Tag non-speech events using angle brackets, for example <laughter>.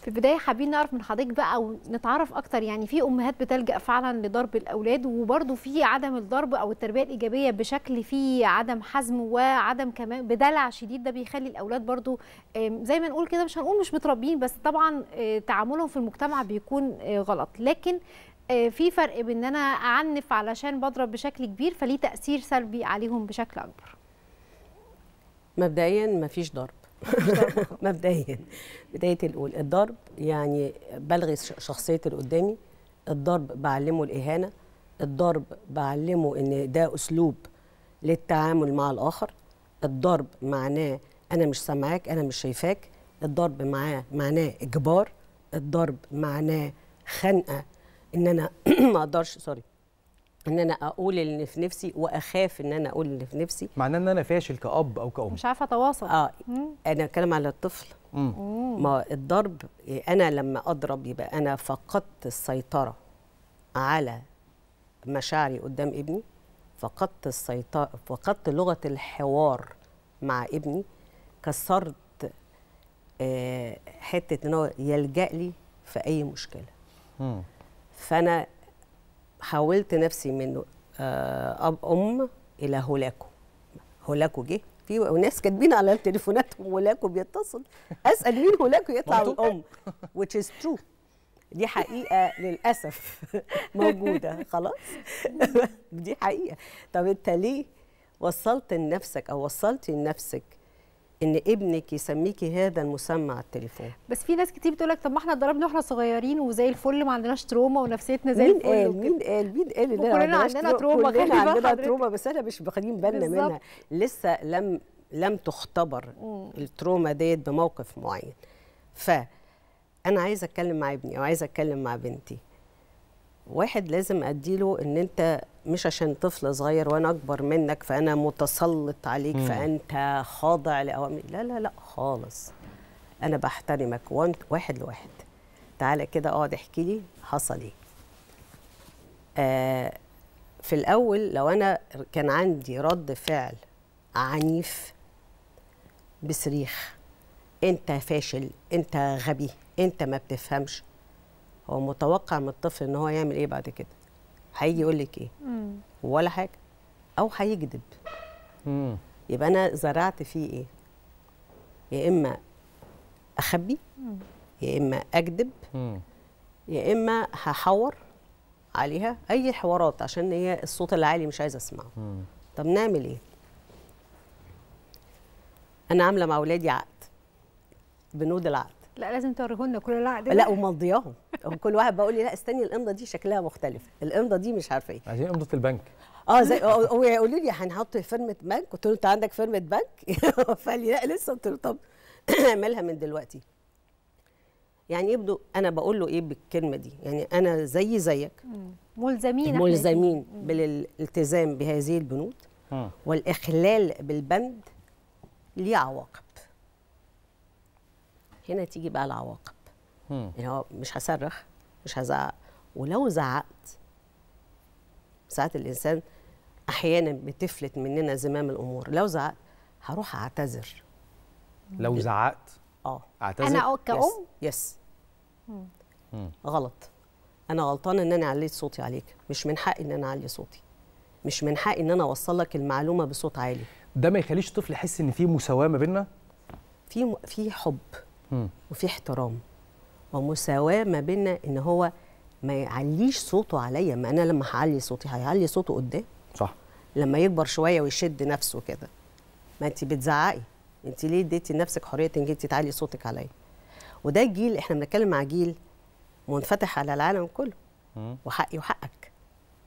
في البدايه حابين نعرف من حضرتك بقى ونتعرف اكتر يعني في امهات بتلجا فعلا لضرب الاولاد وبرده في عدم الضرب او التربيه الايجابيه بشكل فيه عدم حزم وعدم كمان بدلع شديد ده بيخلي الاولاد برده زي ما نقول كده مش هنقول مش متربيين بس طبعا آه، تعاملهم في المجتمع بيكون آه، غلط لكن آه، في فرق بان انا اعنف علشان بضرب بشكل كبير فليه تاثير سلبي عليهم بشكل اكبر مبدئيا مفيش ضرب <laughs> مبدئيا بدايه الاول الضرب يعني بلغي شخصيه اللي قدامي الضرب بعلمه الاهانه الضرب بعلمه ان ده اسلوب للتعامل مع الاخر الضرب معناه انا مش سامعاك انا مش شايفاك الضرب معاه معناه اجبار الضرب معناه خنقه ان انا <coughs> ما اقدرش سوري ان انا اقول اللي في نفسي واخاف ان انا اقول اللي في نفسي معناه ان انا فاشل كاب او كأم مش عارفه اتواصل اه مم. انا بتكلم على الطفل مم. ما الضرب انا لما اضرب يبقى انا فقدت السيطره على مشاعري قدام ابني فقدت السيطره فقدت لغه الحوار مع ابني كسرت آه، حته ان هو يلجا لي في اي مشكله مم. فانا حولت نفسي من آه، اب ام الى هولاكو هولاكو جه في ناس كاتبين على تليفوناتهم هولاكو بيتصل اسال مين هولاكو يطلع الام which is true دي حقيقه للاسف <laughs> موجوده خلاص <laughs> دي حقيقه طب انت ليه وصلت لنفسك او وصلتي لنفسك ان ابنك يسميكي هذا المسمى على التليفون بس في ناس كتير بتقول لك طب ما احنا اتضربنا واحنا صغيرين وزي الفل ما عندناش تروما ونفسيتنا زي مين الفل قال مين قال مين قال ان كلنا عندنا تروما كلنا عندنا تروما بس انا مش واخدين بالنا منها لسه لم لم تختبر التروما ديت بموقف معين ف انا عايزه اتكلم مع ابني او عايزه اتكلم مع بنتي واحد لازم اديله ان انت مش عشان طفل صغير وانا اكبر منك فانا متسلط عليك مم. فانت خاضع لاوامري لا لا لا خالص انا بحترمك وانت واحد لواحد تعالى كده اقعد احكي لي حصل ايه آه في الاول لو انا كان عندي رد فعل عنيف بصريخ انت فاشل انت غبي انت ما بتفهمش هو متوقع من الطفل ان هو يعمل ايه بعد كده هيجي يقول لك ايه مم. ولا حاجه او هيكذب يبقى انا زرعت فيه ايه يا اما اخبي يا اما اكذب يا اما هحور عليها اي حوارات عشان هي الصوت العالي مش عايزه اسمعه مم. طب نعمل ايه انا عامله مع اولادي عقد بنود العقد لا لازم توريهولنا كل العقد لا ومضياهم كل واحد بقول لي لا استني الامضه دي شكلها مختلف الامضه دي مش عارفه ايه عايزين امضه البنك اه زي هو آه، آه، لي هنحط فيرمه بنك قلت له انت عندك فيرمه بنك <laughs> فقال لي لا لسه قلت له طب <clears throat> اعملها من دلوقتي يعني يبدو انا بقول له ايه بالكلمه دي يعني انا زي زيك ملزمين ملزمين بالالتزام بهذه البنود والاخلال بالبند ليه عواقب هنا تيجي بقى العواقب يعني هو مش هصرخ مش هزعق ولو زعقت ساعات الانسان احيانا بتفلت مننا زمام الامور لو زعقت هروح اعتذر لو زعقت اه اعتذر انا كأم يس, يس. غلط انا غلطانه ان انا عليت صوتي عليك مش من حقي ان انا اعلي صوتي مش من حقي ان انا اوصل لك المعلومه بصوت عالي ده ما يخليش الطفل يحس ان في مساواه ما بيننا في م... في حب وفي احترام ومساواه ما بيننا ان هو ما يعليش صوته عليا ما انا لما هعلي صوتي هيعلي صوته قدام صح لما يكبر شويه ويشد نفسه كده ما انت بتزعقي انت ليه اديتي لنفسك حريه انك انت تعلي صوتك عليا وده الجيل احنا بنتكلم مع جيل منفتح على العالم كله وحقي وحقك